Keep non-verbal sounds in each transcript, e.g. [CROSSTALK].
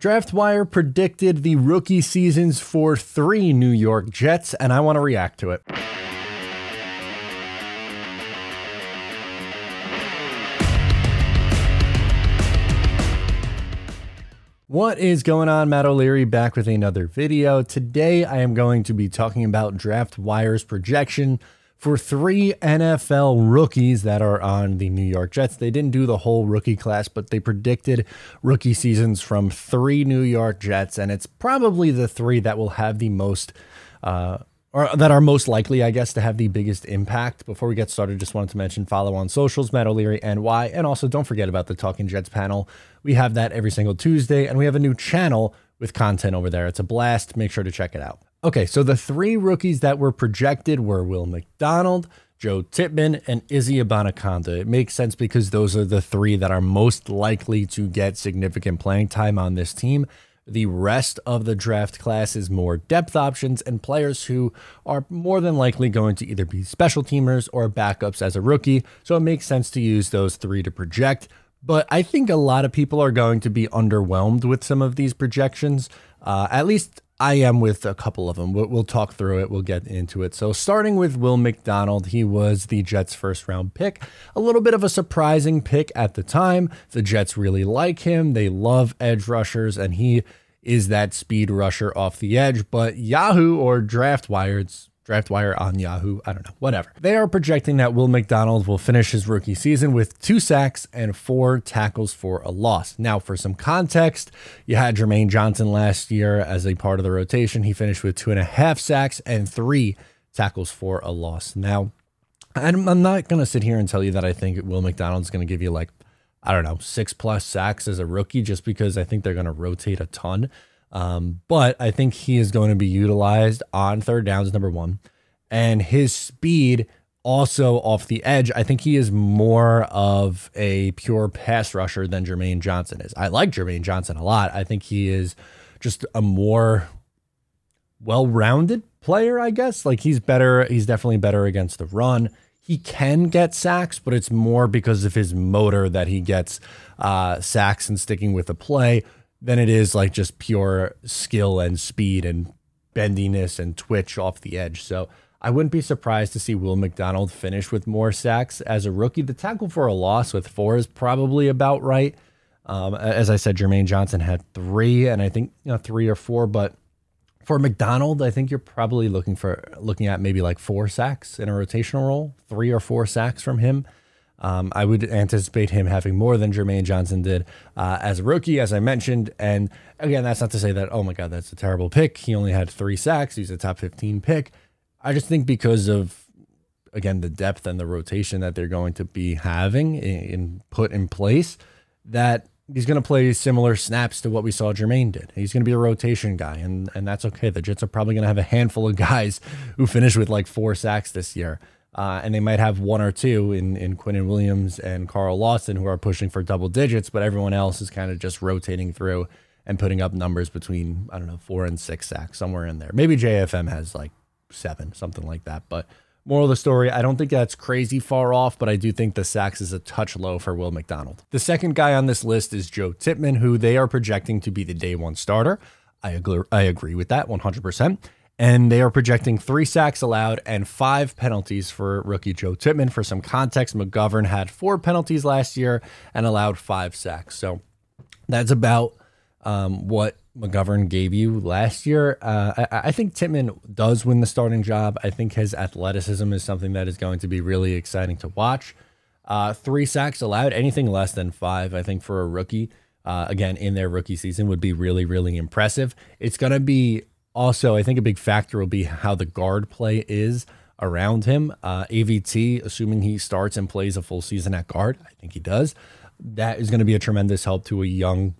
DraftWire predicted the rookie seasons for three New York Jets, and I want to react to it. What is going on? Matt O'Leary back with another video. Today I am going to be talking about DraftWire's projection for three NFL rookies that are on the New York Jets. They didn't do the whole rookie class, but they predicted rookie seasons from three New York Jets, and it's probably the three that will have the most. Uh, or that are most likely, I guess, to have the biggest impact. Before we get started, just wanted to mention follow on socials, Matt O'Leary NY, and also don't forget about the Talking Jets panel. We have that every single Tuesday, and we have a new channel with content over there. It's a blast. Make sure to check it out. Okay, so the three rookies that were projected were Will McDonald, Joe Tittman, and Izzy Abanaconda. It makes sense because those are the three that are most likely to get significant playing time on this team. The rest of the draft class is more depth options and players who are more than likely going to either be special teamers or backups as a rookie. So it makes sense to use those three to project. But I think a lot of people are going to be underwhelmed with some of these projections. Uh, at least I am with a couple of them. We'll talk through it. We'll get into it. So, starting with Will McDonald, he was the Jets' first round pick. A little bit of a surprising pick at the time. The Jets really like him. They love edge rushers, and he is that speed rusher off the edge. But Yahoo or DraftWired's Draft Wire on Yahoo. I don't know, whatever. They are projecting that Will McDonald will finish his rookie season with two sacks and four tackles for a loss. Now, for some context, you had Jermaine Johnson last year as a part of the rotation. He finished with two and a half sacks and three tackles for a loss. Now, I'm not going to sit here and tell you that I think Will McDonald's going to give you like, I don't know, six plus sacks as a rookie just because I think they're going to rotate a ton. Um, but I think he is going to be utilized on third downs, number one. And his speed also off the edge. I think he is more of a pure pass rusher than Jermaine Johnson is. I like Jermaine Johnson a lot. I think he is just a more well rounded player, I guess. Like he's better, he's definitely better against the run. He can get sacks, but it's more because of his motor that he gets uh, sacks and sticking with the play than it is like just pure skill and speed and bendiness and twitch off the edge. So I wouldn't be surprised to see Will McDonald finish with more sacks as a rookie. The tackle for a loss with four is probably about right. Um, as I said, Jermaine Johnson had three, and I think you know, three or four. But for McDonald, I think you're probably looking for looking at maybe like four sacks in a rotational role, three or four sacks from him. Um, I would anticipate him having more than Jermaine Johnson did uh, as a rookie, as I mentioned. And again, that's not to say that, oh my God, that's a terrible pick. He only had three sacks. He's a top 15 pick. I just think because of, again, the depth and the rotation that they're going to be having and put in place, that he's going to play similar snaps to what we saw Jermaine did. He's going to be a rotation guy, and, and that's okay. The Jets are probably going to have a handful of [LAUGHS] guys who finish with like four sacks this year. Uh, and they might have one or two in, in Quinton Williams and Carl Lawson who are pushing for double digits, but everyone else is kind of just rotating through and putting up numbers between, I don't know, four and six sacks, somewhere in there. Maybe JFM has like seven, something like that. But moral of the story, I don't think that's crazy far off, but I do think the sacks is a touch low for Will McDonald. The second guy on this list is Joe Tittman, who they are projecting to be the day one starter. I agree, I agree with that 100% and they are projecting three sacks allowed and five penalties for rookie Joe Tittman. For some context, McGovern had four penalties last year and allowed five sacks. So that's about um, what McGovern gave you last year. Uh, I, I, think Tittman does win the starting job. I think his athleticism is something that is going to be really exciting to watch. Uh, three sacks allowed, anything less than five, I think, for a rookie. Uh, again, in their rookie season would be really, really impressive. It's going to be also, I think a big factor will be how the guard play is around him. Uh, AVT, assuming he starts and plays a full season at guard, I think he does. That is going to be a tremendous help to a young,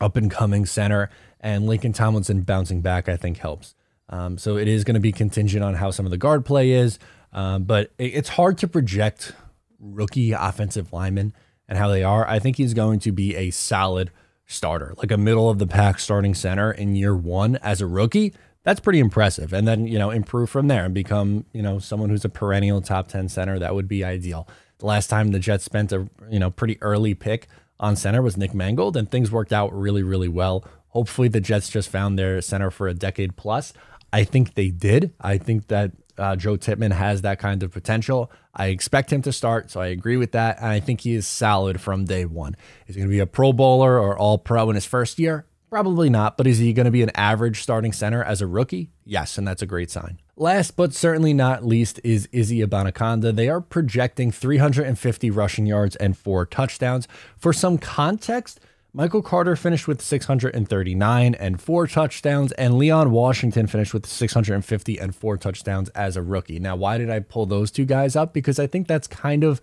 up and coming center. And Lincoln Tomlinson bouncing back, I think, helps. Um, so it is going to be contingent on how some of the guard play is. Um, but it, it's hard to project rookie offensive linemen and how they are. I think he's going to be a solid starter, like a middle of the pack starting center in year one as a rookie, that's pretty impressive. And then, you know, improve from there and become, you know, someone who's a perennial top 10 center. That would be ideal. The last time the Jets spent a, you know, pretty early pick on center was Nick Mangold, and things worked out really, really well. Hopefully, the Jets just found their center for a decade plus. I think they did. I think that uh, Joe Tittman has that kind of potential. I expect him to start, so I agree with that. And I think he is solid from day one. Is he going to be a pro bowler or all pro in his first year? Probably not, but is he going to be an average starting center as a rookie? Yes, and that's a great sign. Last but certainly not least is Izzy Abanaconda. They are projecting 350 rushing yards and four touchdowns. For some context, Michael Carter finished with 639 and four touchdowns, and Leon Washington finished with 650 and four touchdowns as a rookie. Now, why did I pull those two guys up? Because I think that's kind of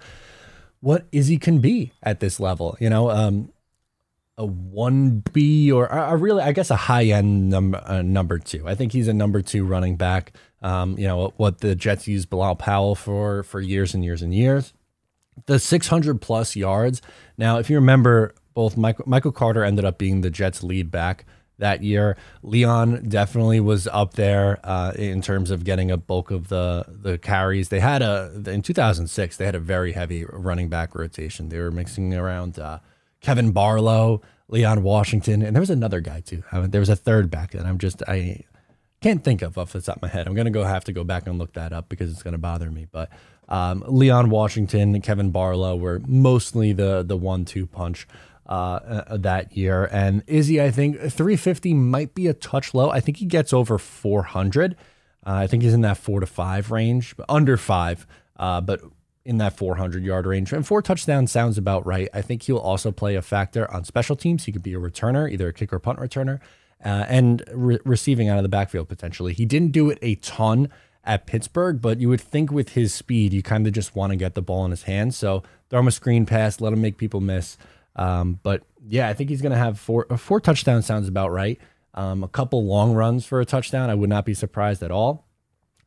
what Izzy can be at this level. You know, um, a one B or a, really, I guess, a high end num- uh, number two. I think he's a number two running back. Um, you know what the Jets used Bilal Powell for for years and years and years. The 600 plus yards. Now, if you remember both Michael, Michael Carter ended up being the Jets' lead back that year. Leon definitely was up there uh, in terms of getting a bulk of the the carries. They had a in 2006 they had a very heavy running back rotation. They were mixing around uh, Kevin Barlow, Leon Washington, and there was another guy too. There was a third back that I'm just I can't think of off the top of my head. I'm gonna go have to go back and look that up because it's gonna bother me. But um, Leon Washington, and Kevin Barlow were mostly the the one two punch uh, uh, that year. And Izzy, I think 350 might be a touch low. I think he gets over 400. Uh, I think he's in that four to five range, under five, uh, but in that 400 yard range. And four touchdowns sounds about right. I think he'll also play a factor on special teams. He could be a returner, either a kick or punt returner, uh, and re- receiving out of the backfield potentially. He didn't do it a ton at Pittsburgh, but you would think with his speed, you kind of just want to get the ball in his hands. So throw him a screen pass, let him make people miss. Um, but yeah, I think he's going to have four uh, four touchdowns. Sounds about right. Um, a couple long runs for a touchdown. I would not be surprised at all.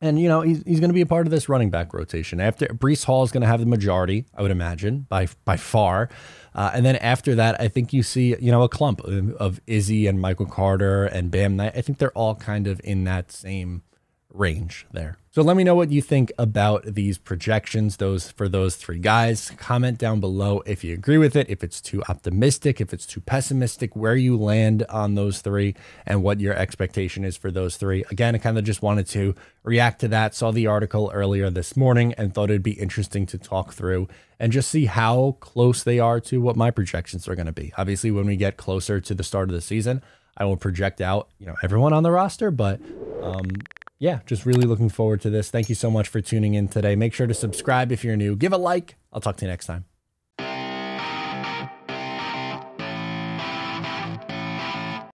And you know he's, he's going to be a part of this running back rotation. After Brees Hall is going to have the majority, I would imagine by by far. Uh, and then after that, I think you see you know a clump of, of Izzy and Michael Carter and Bam Knight. I think they're all kind of in that same range there. So let me know what you think about these projections those for those three guys. Comment down below if you agree with it, if it's too optimistic, if it's too pessimistic, where you land on those three and what your expectation is for those three. Again, I kind of just wanted to react to that. Saw the article earlier this morning and thought it'd be interesting to talk through and just see how close they are to what my projections are going to be. Obviously, when we get closer to the start of the season, I will project out, you know, everyone on the roster. But um, yeah, just really looking forward to this. Thank you so much for tuning in today. Make sure to subscribe if you're new. Give a like. I'll talk to you next time.